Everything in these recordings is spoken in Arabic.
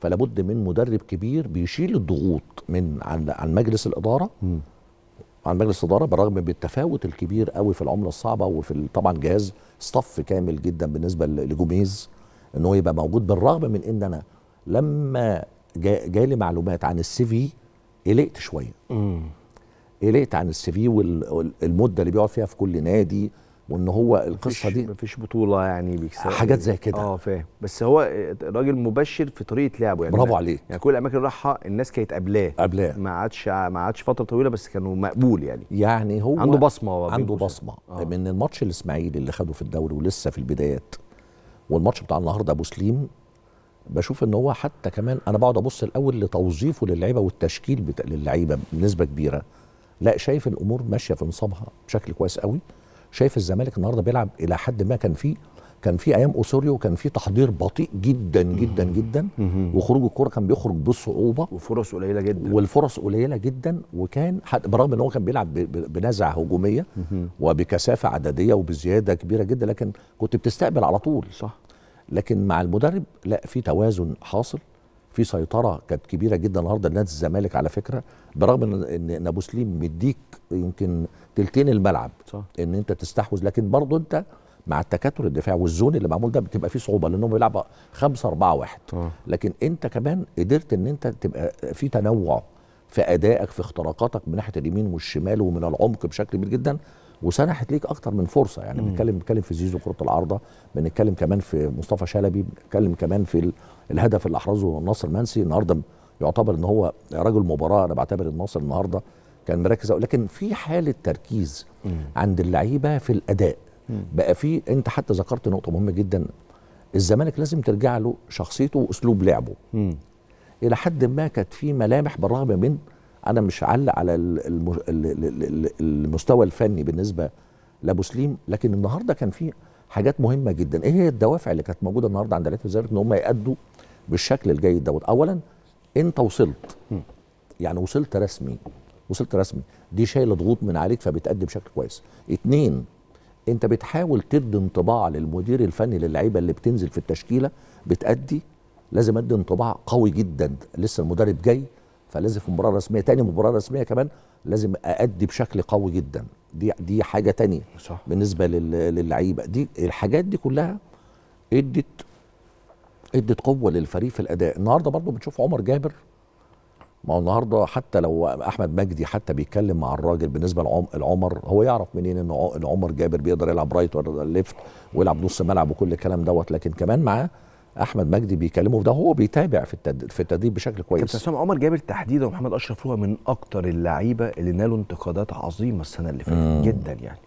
فلا بد من مدرب كبير بيشيل الضغوط من عن عن مجلس الاداره عن مجلس الاداره بالرغم من التفاوت الكبير قوي في العمله الصعبه وفي طبعا جهاز صف كامل جدا بالنسبه لجوميز ان هو يبقى موجود بالرغم من ان انا لما جالي معلومات عن السي في قلقت شويه قلقت عن السي في والمده اللي بيقعد فيها في كل نادي وان هو القصه دي مفيش بطوله يعني بيكسب حاجات زي كده اه فاهم بس هو راجل مبشر في طريقه لعبه يعني برافو عليك يعني كل الاماكن اللي راحها الناس كانت قبلاه قبلاه ما عادش ما عادش فتره طويله بس كانوا مقبول يعني يعني هو عنده بصمه عنده بصمه آه. من الماتش الاسماعيلي اللي خده في الدوري ولسه في البدايات والماتش بتاع النهارده ابو سليم بشوف ان هو حتى كمان انا بقعد ابص الاول لتوظيفه للعيبه والتشكيل للعيبه بنسبه كبيره لا شايف الامور ماشيه في نصابها بشكل كويس قوي شايف الزمالك النهارده بيلعب الى حد ما كان فيه كان في ايام اوسوريو كان في تحضير بطيء جدا جدا جدا وخروج الكوره كان بيخرج بصعوبه وفرص قليله جدا والفرص قليله جدا وكان برغم ان هو كان بيلعب بنزعه هجوميه وبكثافه عدديه وبزياده كبيره جدا لكن كنت بتستقبل على طول صح لكن مع المدرب لا في توازن حاصل في سيطره كانت كبيره جدا النهارده لنادي الزمالك على فكره برغم ان ان ابو سليم مديك يمكن تلتين الملعب صح. ان انت تستحوذ لكن برضه انت مع التكتل الدفاعي والزون اللي معمول ده بتبقى فيه صعوبه لانهم بيلعبوا 5 4 1 لكن انت كمان قدرت ان انت تبقى في تنوع في ادائك في اختراقاتك من ناحيه اليمين والشمال ومن العمق بشكل كبير جدا وسنحت ليك اكتر من فرصه يعني بنتكلم بنتكلم في زيزو كره العارضه بنتكلم كمان في مصطفى شلبي بنتكلم كمان في الهدف اللي احرزه النصر منسي النهارده يعتبر ان هو رجل مباراه انا بعتبر النصر النهارده كان مركز لكن في حاله تركيز عند اللعيبه في الاداء بقى في انت حتى ذكرت نقطه مهمه جدا الزمالك لازم ترجع له شخصيته واسلوب لعبه الى حد ما كانت في ملامح بالرغم من انا مش علق على المستوى الفني بالنسبه لابو سليم لكن النهارده كان في حاجات مهمه جدا ايه هي الدوافع اللي كانت موجوده النهارده عند لعيبه الزمالك ان هم يادوا بالشكل الجيد دوت اولا انت وصلت يعني وصلت رسمي وصلت رسمي دي شايله ضغوط من عليك فبتأدي بشكل كويس اتنين انت بتحاول تدي انطباع للمدير الفني للعيبه اللي بتنزل في التشكيله بتأدي لازم ادي انطباع قوي جدا لسه المدرب جاي فلازم في مباراه رسميه تاني مباراه رسميه كمان لازم اادي بشكل قوي جدا دي دي حاجه تانية صح. بالنسبه للعيبه دي الحاجات دي كلها ادت ادت قوه للفريق في الاداء النهارده برضو بتشوف عمر جابر ما هو النهارده حتى لو احمد مجدي حتى بيتكلم مع الراجل بالنسبه لعمر هو يعرف منين ان عمر جابر بيقدر يلعب رايت ولا ليفت ويلعب نص ملعب وكل الكلام دوت لكن كمان معاه احمد مجدي بيكلمه في ده هو بيتابع في في التدريب بشكل كويس كابتن اسامه عمر جابر تحديدا ومحمد اشرف هو من اكتر اللعيبه اللي نالوا انتقادات عظيمه السنه اللي فاتت جدا يعني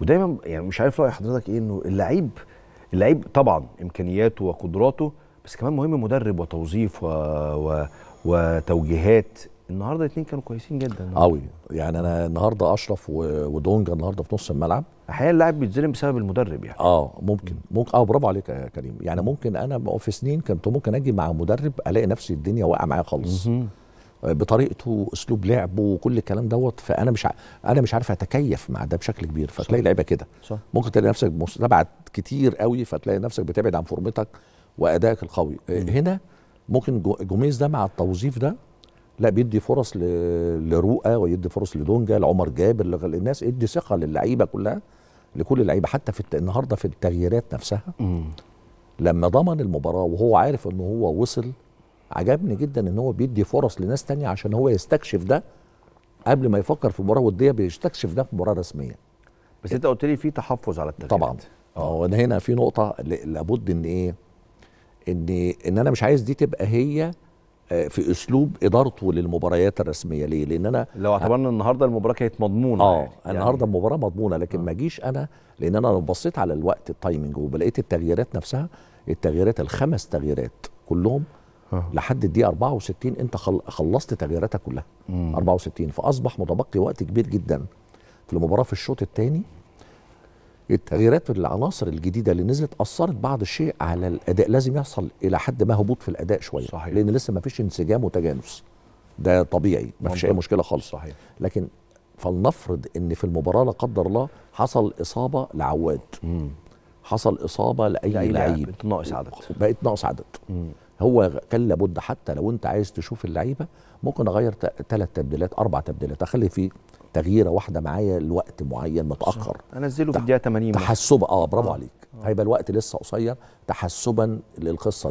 ودايما يعني مش عارف راي حضرتك ايه انه اللعيب اللعيب طبعا امكانياته وقدراته بس كمان مهم مدرب وتوظيف و... و... وتوجيهات النهارده الاثنين كانوا كويسين جدا قوي يعني انا النهارده اشرف ودونجا النهارده في نص الملعب احيانا اللاعب بيتظلم بسبب المدرب يعني اه ممكن ممكن اه برافو عليك يا كريم يعني ممكن انا في سنين كنت ممكن اجي مع مدرب الاقي نفسي الدنيا واقعه معايا خالص آه، بطريقته اسلوب لعبه وكل الكلام دوت فانا مش ع... انا مش عارف اتكيف مع ده بشكل كبير فتلاقي لعيبه كده ممكن تلاقي نفسك بعد كتير قوي فتلاقي نفسك بتبعد عن فورمتك وادائك القوي آه، هنا ممكن جوميز ده مع التوظيف ده لا بيدي فرص لرؤى ويدي فرص لدونجا لعمر جابر للناس ادي ثقه للعيبه كلها لكل اللعيبه حتى في النهارده في التغييرات نفسها مم. لما ضمن المباراه وهو عارف ان هو وصل عجبني جدا ان هو بيدي فرص لناس تانية عشان هو يستكشف ده قبل ما يفكر في مباراه وديه بيستكشف ده في مباراه رسميه بس انت قلت لي في تحفظ على التغييرات طبعا اه هنا في نقطه لابد ان ايه ان ان انا مش عايز دي تبقى هي آه، في اسلوب ادارته للمباريات الرسميه ليه؟ لان انا لو اعتبرنا النهارده المباراه كانت مضمونه اه يعني. النهارده المباراه مضمونه لكن آه. ما اجيش انا لان انا لو بصيت على الوقت التايمنج ولقيت التغييرات نفسها التغييرات الخمس تغييرات كلهم آه. لحد الدقيقه 64 انت خلصت تغييراتك كلها مم. 64 فاصبح متبقي وقت كبير جدا في المباراه في الشوط الثاني التغييرات في العناصر الجديده اللي نزلت اثرت بعض الشيء على الاداء لازم يحصل الى حد ما هبوط في الاداء شويه صحيح. لان لسه ما فيش انسجام وتجانس ده طبيعي ما فيش اي مشكله خالص صحيح لكن فلنفرض ان في المباراه لا قدر الله حصل اصابه لعواد مم. حصل اصابه لاي لعيب بقت ناقص عدد بقت ناقص عدد مم. هو كان لابد حتى لو انت عايز تشوف اللعيبه ممكن اغير ثلاث تبديلات اربع تبديلات اخلي فيه تغييره واحده معايا لوقت معين متاخر انزله في الدقيقه 80 تحسب اه برافو آه. عليك آه. هيبقى الوقت لسه قصير تحسبا للقصه دي